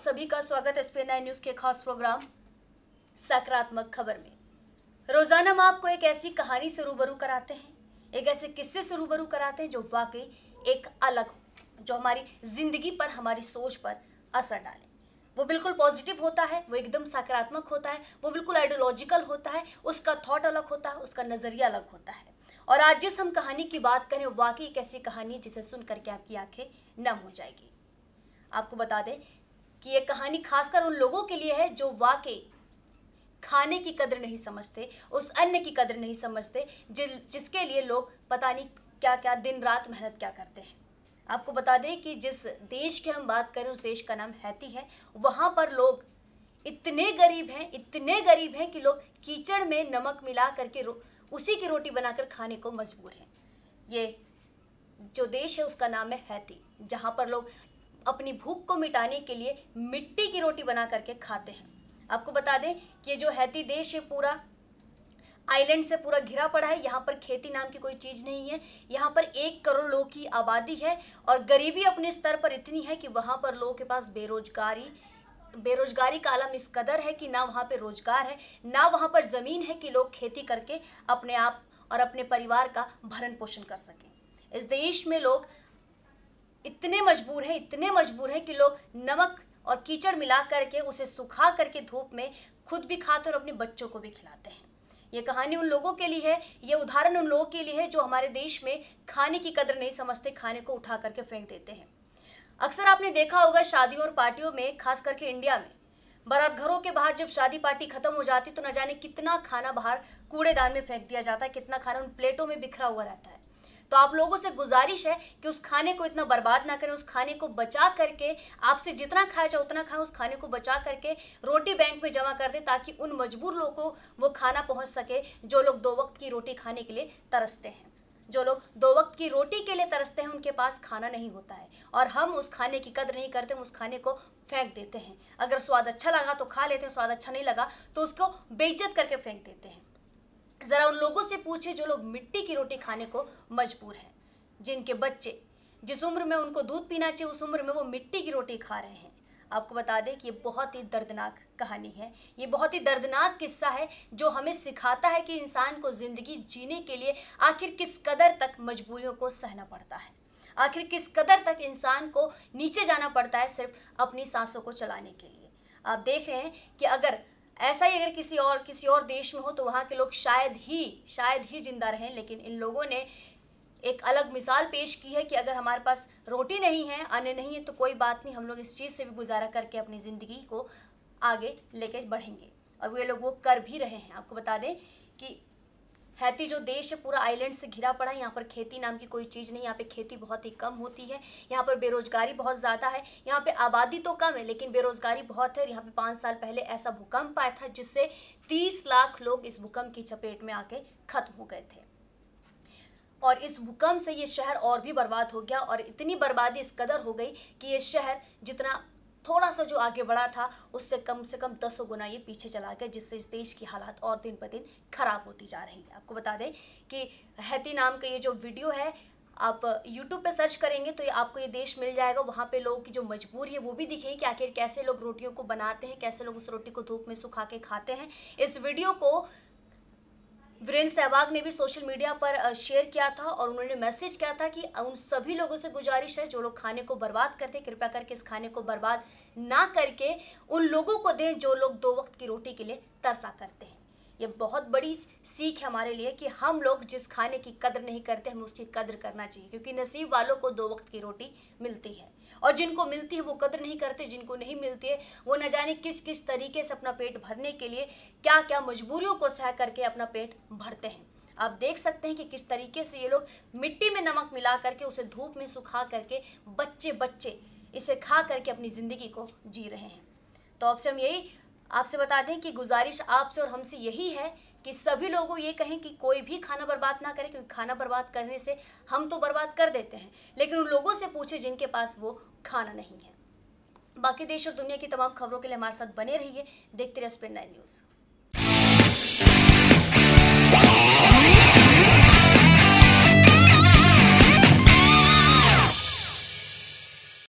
सभी का स्वागत एस न्यूज के खास प्रोग्राम सकारात्मक खबर में रोजाना हम आपको एक ऐसी कहानी से रूबरू कराते हैं एक ऐसे किस्से से रूबरू कराते हैं जो वाकई एक अलग जो हमारी जिंदगी पर हमारी सोच पर असर डाले वो बिल्कुल पॉजिटिव होता है वो एकदम सकारात्मक होता है वो बिल्कुल आइडियोलॉजिकल होता है उसका थॉट अलग होता है उसका नज़रिया अलग होता है और आज जिस हम कहानी की बात करें वाकई एक ऐसी कहानी जिसे सुन करके आपकी आंखें नम हो जाएगी आपको बता दें कि ये कहानी खासकर उन लोगों के लिए है जो वाकई खाने की कदर नहीं समझते उस अन्न की कदर नहीं समझते जिन जिसके लिए लोग पता नहीं क्या क्या दिन रात मेहनत क्या करते हैं आपको बता दें कि जिस देश की हम बात करें उस देश का नाम हैती है वहाँ पर लोग इतने गरीब हैं इतने गरीब हैं कि लोग कीचड़ में नमक मिला करके रो उसी की रोटी बनाकर खाने को मजबूर हैं ये जो देश है उसका नाम है हैती जहाँ पर लोग अपनी भूख को मिटाने के लिए मिट्टी की रोटी बना करके खाते हैं आपको बता दें कि जो हैती देश है पूरा आइलैंड से पूरा घिरा पड़ा है यहाँ पर खेती नाम की कोई चीज़ नहीं है यहाँ पर एक करोड़ लोग की आबादी है और गरीबी अपने स्तर पर इतनी है कि वहाँ पर लोगों के पास बेरोजगारी बेरोजगारी का आलम इस कदर है कि ना वहाँ पे रोजगार है ना वहाँ पर ज़मीन है कि लोग खेती करके अपने आप और अपने परिवार का भरण पोषण कर सकें इस देश में लोग इतने मजबूर हैं इतने मजबूर हैं कि लोग नमक और कीचड़ मिला करके उसे सुखा करके धूप में खुद भी खाते और अपने बच्चों को भी खिलाते हैं ये कहानी उन लोगों के लिए है ये उदाहरण उन लोगों के लिए है जो हमारे देश में खाने की कदर नहीं समझते खाने को उठा करके फेंक देते हैं अक्सर आपने देखा होगा शादियों और पार्टियों में खास करके इंडिया में बारात घरों के बाहर जब शादी पार्टी खत्म हो जाती तो न जाने कितना खाना बाहर कूड़ेदान में फेंक दिया जाता है कितना खाना उन प्लेटों में बिखरा हुआ रहता है तो आप लोगों से गुजारिश है कि उस खाने को इतना बर्बाद ना करें उस खाने को बचा करके आपसे जितना खाया जाए उतना खाएं उस खाने को बचा करके रोटी बैंक में जमा कर दें ताकि उन मजबूर लोगों को वो खाना पहुँच सके जो लोग दो वक्त की रोटी खाने के लिए तरसते हैं जो लोग दो वक्त की रोटी के लिए तरसते हैं उनके पास खाना नहीं होता है और हम उस खाने की कदर नहीं करते हम उस खाने को फेंक देते हैं अगर स्वाद अच्छा लगा तो खा लेते हैं स्वाद अच्छा नहीं लगा तो उसको बेइज्जत करके फेंक देते हैं ज़रा उन लोगों से पूछे जो लोग मिट्टी की रोटी खाने को मजबूर हैं जिनके बच्चे जिस उम्र में उनको दूध पीना चाहिए उस उम्र में वो मिट्टी की रोटी खा रहे हैं आपको बता दें कि ये बहुत ही दर्दनाक कहानी है ये बहुत ही दर्दनाक किस्सा है जो हमें सिखाता है कि इंसान को ज़िंदगी जीने के लिए आखिर किस कदर तक मजबूरियों को सहना पड़ता है आखिर किस कदर तक इंसान को नीचे जाना पड़ता है सिर्फ अपनी सांसों को चलाने के लिए आप देख रहे हैं कि अगर ऐसा ही अगर किसी और किसी और देश में हो तो वहाँ के लोग शायद ही शायद ही जिंदा रहें लेकिन इन लोगों ने एक अलग मिसाल पेश की है कि अगर हमारे पास रोटी नहीं है आने नहीं है तो कोई बात नहीं हम लोग इस चीज़ से भी गुजारा करके अपनी ज़िंदगी को आगे लेके बढ़ेंगे और वे लोग वो कर भी रहे हैं आपको बता दें कि हैती जो देश है पूरा आइलैंड से घिरा पड़ा है यहाँ पर खेती नाम की कोई चीज़ नहीं यहाँ पे खेती बहुत ही कम होती है यहाँ पर बेरोजगारी बहुत ज़्यादा है यहाँ पे आबादी तो कम है लेकिन बेरोजगारी बहुत है और यहाँ पे पाँच साल पहले ऐसा भूकंप आया था जिससे तीस लाख लोग इस भूकंप की चपेट में आके खत्म हो गए थे और इस भूकंप से ये शहर और भी बर्बाद हो गया और इतनी बर्बादी इस कदर हो गई कि ये शहर जितना थोड़ा सा जो आगे बढ़ा था उससे कम से कम दसों गुना ये पीछे चला गया जिससे इस देश की हालात और दिन ब दिन खराब होती जा रही है आपको बता दें कि हैती नाम का ये जो वीडियो है आप YouTube पे सर्च करेंगे तो ये आपको ये देश मिल जाएगा वहाँ पे लोगों की जो मजबूरी है वो भी दिखेगी कि आखिर कैसे लोग रोटियों को बनाते हैं कैसे लोग उस रोटी को धूप में सुखा के खाते हैं इस वीडियो को वीरेंद्र सहवाग ने भी सोशल मीडिया पर शेयर किया था और उन्होंने मैसेज किया था कि उन सभी लोगों से गुजारिश है जो लोग खाने को बर्बाद करते हैं कृपया करके इस खाने को बर्बाद ना करके उन लोगों को दें जो लोग दो वक्त की रोटी के लिए तरसा करते हैं ये बहुत बड़ी सीख है हमारे लिए कि हम लोग जिस खाने की कदर नहीं करते हमें उसकी कदर करना चाहिए क्योंकि नसीब वालों को दो वक्त की रोटी मिलती है और जिनको मिलती है वो कदर नहीं करते जिनको नहीं मिलती है वो न जाने किस किस तरीके से अपना पेट भरने के लिए क्या क्या मजबूरियों को सह करके अपना पेट भरते हैं आप देख सकते हैं कि किस तरीके से ये लोग मिट्टी में नमक मिला करके उसे धूप में सुखा करके बच्चे बच्चे इसे खा करके अपनी ज़िंदगी को जी रहे हैं तो अब से हम यही आपसे बता दें कि गुजारिश आपसे और हमसे यही है कि सभी लोगों ये कहें कि कोई भी खाना बर्बाद ना करे क्योंकि खाना बर्बाद करने से हम तो बर्बाद कर देते हैं लेकिन उन लोगों से पूछे जिनके पास वो खाना नहीं है बाकी देश और दुनिया की तमाम खबरों के लिए हमारे साथ बने रहिए देखते रहिए स्पेन नाइन न्यूज़